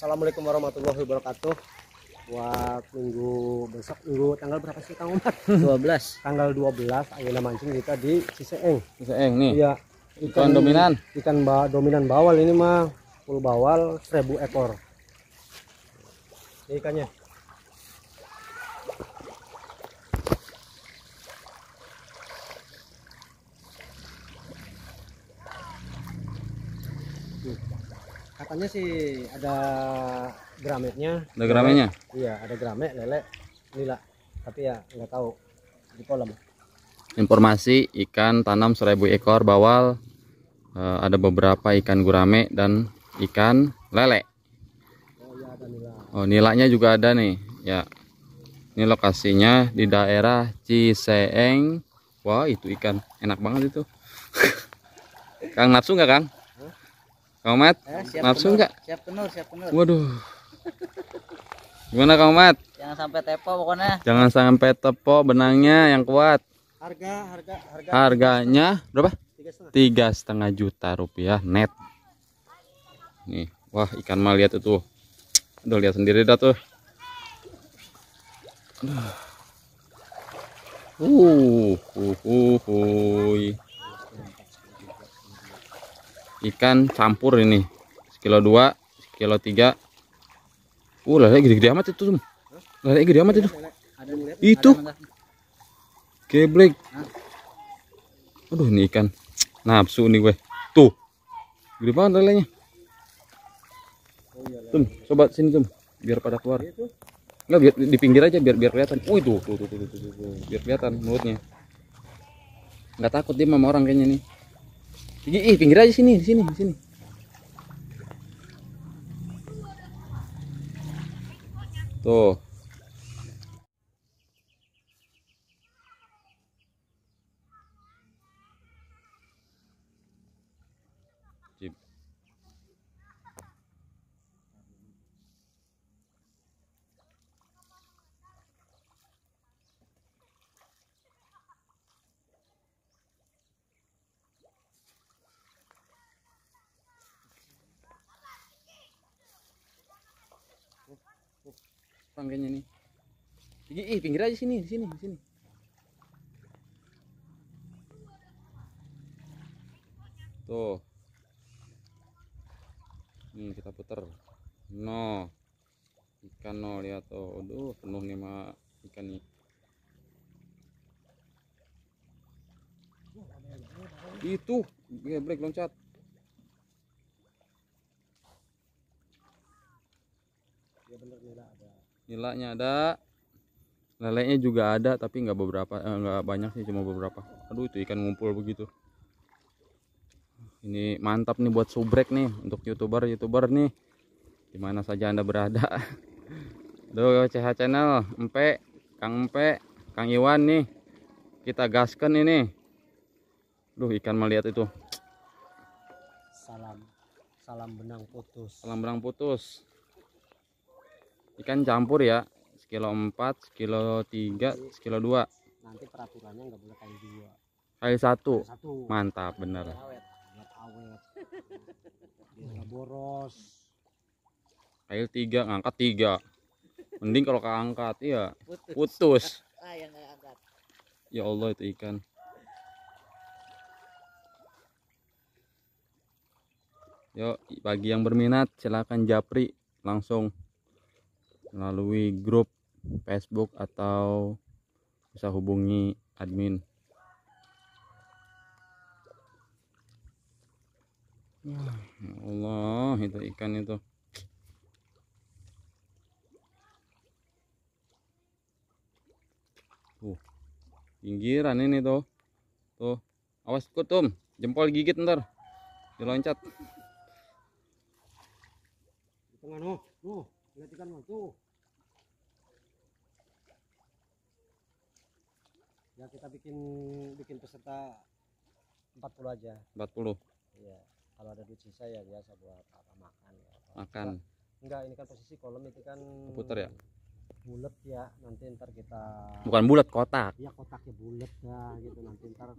Assalamualaikum warahmatullahi wabarakatuh. Buat minggu besok minggu tanggal berapa sih Kang Umar? 12. Tanggal 12 ayeuna mancing kita di Ciseeng. Ciseeng nih. Iya. Ikan, ikan dominan. Ikan ba dominan bawal ini mah full bawal 1000 ekor. Ini ikannya. katanya sih ada grametnya ada grametnya iya ada gramet lele nila tapi ya nggak tahu di kolam informasi ikan tanam seribu ekor bawal e, ada beberapa ikan gurame dan ikan lele oh, ya ada nila. oh nilanya juga ada nih ya ini lokasinya di daerah Ciseeng wah itu ikan enak banget itu Kang nafsu nggak Kang Kang Mat, eh, siap nafsu enggak? Siap penuh, siap penuh. Waduh. Gimana Kang Mat? Jangan sampai tepo pokoknya. Jangan sampai tepo benangnya yang kuat. Harga, harga, harga. Harganya berapa? Tiga setengah juta rupiah net. Nih, wah ikan mah lihat itu. Udah lihat sendiri dah tuh. Uh, uh, uh, uh. uh ikan campur ini sekilo dua sekilo tiga uh lele gede-gede amat itu lele gede amat itu itu keblek. aduh ini ikan nafsu nih gue tuh gede banget lelenya tum sobat sini tum biar pada keluar Enggak biar di pinggir aja biar biar kelihatan. uh itu tuh tuh tuh, tuh, tuh, biar kelihatan mulutnya. Enggak takut dia sama orang kayaknya nih. Ih, pinggir aja sini, sini, sini. Tuh. panggilnya nih ih pinggir aja sini sini sini tuh Hmm, kita putar no ikan no lihat ya, tuh aduh penuh nih mah ikan nih itu geblek loncat ya benar nih nilainya ada lelenya juga ada tapi nggak beberapa eh, nggak eh, banyak sih cuma beberapa aduh itu ikan ngumpul begitu ini mantap nih buat subrek nih untuk youtuber youtuber nih dimana saja anda berada Aduh CH channel Empe Kang Empe Kang Iwan nih kita gaskan ini Duh ikan melihat itu salam salam benang putus salam benang putus ikan campur ya sekilo 4 sekilo 3 sekilo 2 nanti peraturannya nggak boleh kali dua kali satu, mantap bener awet awet biar boros kali tiga ngangkat tiga mending kalau keangkat iya putus, putus. Ah, ya Allah itu ikan yuk bagi yang berminat silahkan japri langsung melalui grup Facebook atau bisa hubungi admin. ya Allah, itu ikan itu. Uh, Pinggiran ini tuh. Tuh. Awas kutum, jempol gigit ntar. Diloncat. Tengah no lihat ikan ya kita bikin bikin peserta 40 aja 40 iya kalau ada duit sisa ya biasa buat apa makan ya. makan kita, enggak ini kan posisi kolom itu kan putar ya bulat ya nanti ntar kita bukan bulat iya, kotak ya kotaknya bulat ya gitu nanti ntar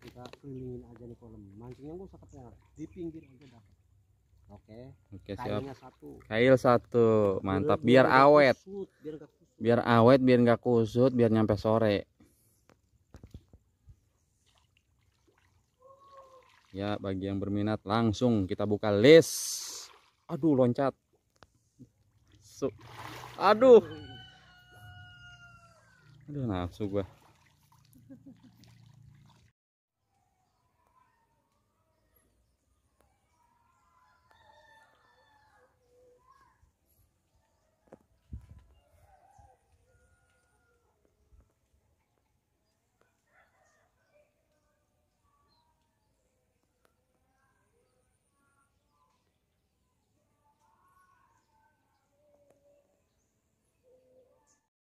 kita kelilingin aja nih kolom mancingnya gue usah di pinggir aja dapat Oke. Oke, siap. Kailnya satu. Kail satu. Mantap, biar, awet. biar, biar awet, biar nggak kusut, biar nyampe sore. Ya, bagi yang berminat langsung kita buka list. Aduh, loncat. Aduh. Aduh, nafsu gua.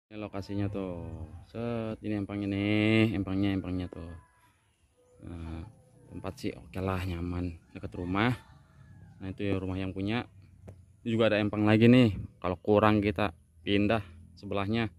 ini lokasinya tuh set ini empang ini, empangnya empangnya tuh nah, tempat sih oke lah nyaman dekat rumah nah itu ya rumah yang punya ini juga ada empang lagi nih kalau kurang kita pindah sebelahnya